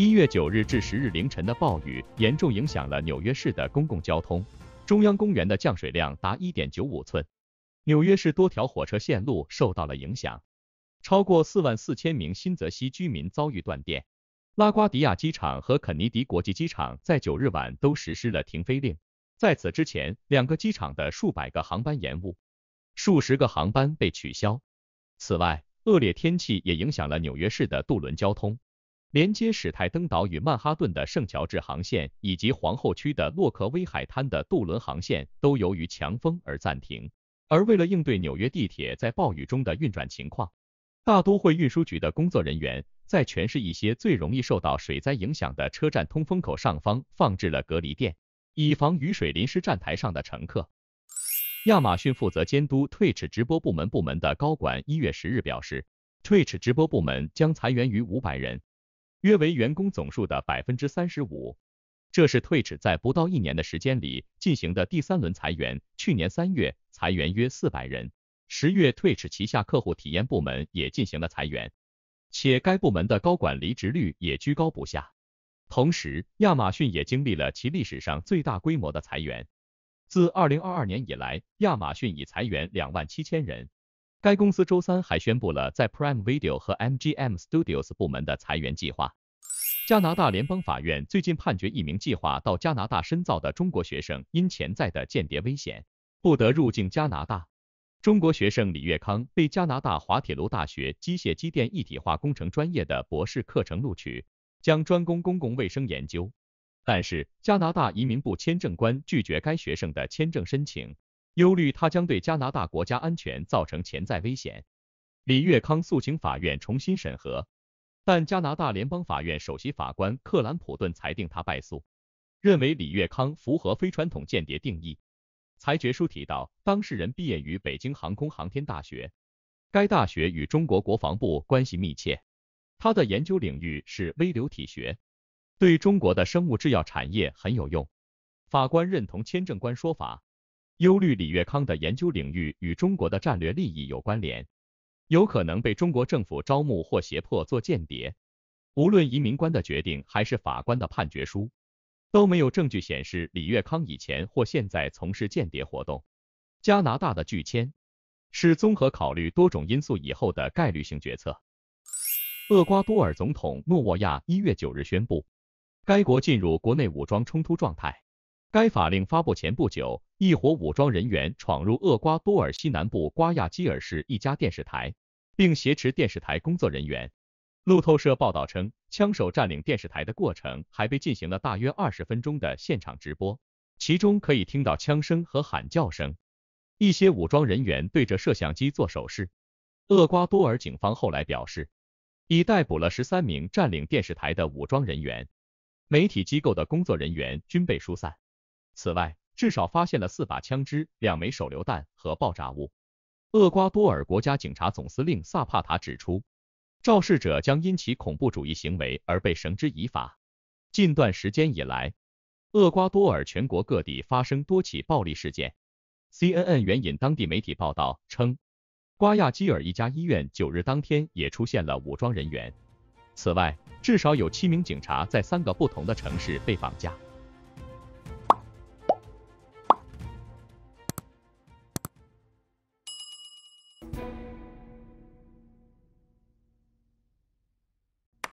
一月九日至十日凌晨的暴雨严重影响了纽约市的公共交通。中央公园的降水量达1.95寸。纽约市多条火车线路受到了影响，超过4万四千名新泽西居民遭遇断电。拉瓜迪亚机场和肯尼迪国际机场在九日晚都实施了停飞令。在此之前，两个机场的数百个航班延误，数十个航班被取消。此外，恶劣天气也影响了纽约市的渡轮交通。连接史泰登岛与曼哈顿的圣乔治航线，以及皇后区的洛克威海滩的渡轮航线，都由于强风而暂停。而为了应对纽约地铁在暴雨中的运转情况，大都会运输局的工作人员在全市一些最容易受到水灾影响的车站通风口上方放置了隔离垫，以防雨水淋湿站台上的乘客。亚马逊负责监督 Twitch 直播部门部门的高管一月十日表示，Twitch 直播部门将裁员于五百人。约为员工总数的百分之三十五，这是退迟在不到一年的时间里进行的第三轮裁员。去年三月，裁员约四百人；十月，退迟旗下客户体验部门也进行了裁员，且该部门的高管离职率也居高不下。同时，亚马逊也经历了其历史上最大规模的裁员，自二零二二年以来，亚马逊已裁员两万七千人。该公司周三还宣布了在 Prime Video 和 MGM Studios 部门的裁员计划。加拿大联邦法院最近判决一名计划到加拿大深造的中国学生因潜在的间谍危险，不得入境加拿大。中国学生李月康被加拿大滑铁卢大学机械机电一体化工程专业的博士课程录取，将专攻公共卫生研究，但是加拿大移民部签证官拒绝该学生的签证申请。忧虑他将对加拿大国家安全造成潜在危险。李月康诉请法院重新审核，但加拿大联邦法院首席法官克兰普顿裁定他败诉，认为李月康符合非传统间谍定义。裁决书提到，当事人毕业于北京航空航天大学，该大学与中国国防部关系密切。他的研究领域是微流体学，对中国的生物制药产业很有用。法官认同签证官说法。忧虑李月康的研究领域与中国的战略利益有关联，有可能被中国政府招募或胁迫做间谍。无论移民官的决定还是法官的判决书，都没有证据显示李月康以前或现在从事间谍活动。加拿大的拒签是综合考虑多种因素以后的概率性决策。厄瓜多尔总统诺沃亚一月九日宣布，该国进入国内武装冲突状态。该法令发布前不久。一伙武装人员闯入厄瓜多尔西南部瓜亚基尔市一家电视台，并挟持电视台工作人员。路透社报道称，枪手占领电视台的过程还被进行了大约二十分钟的现场直播，其中可以听到枪声和喊叫声。一些武装人员对着摄像机做手势。厄瓜多尔警方后来表示，已逮捕了十三名占领电视台的武装人员，媒体机构的工作人员均被疏散。此外，至少发现了四把枪支、两枚手榴弹和爆炸物。厄瓜多尔国家警察总司令萨帕塔指出，肇事者将因其恐怖主义行为而被绳之以法。近段时间以来，厄瓜多尔全国各地发生多起暴力事件。CNN 援引当地媒体报道称，瓜亚基尔一家医院九日当天也出现了武装人员。此外，至少有七名警察在三个不同的城市被绑架。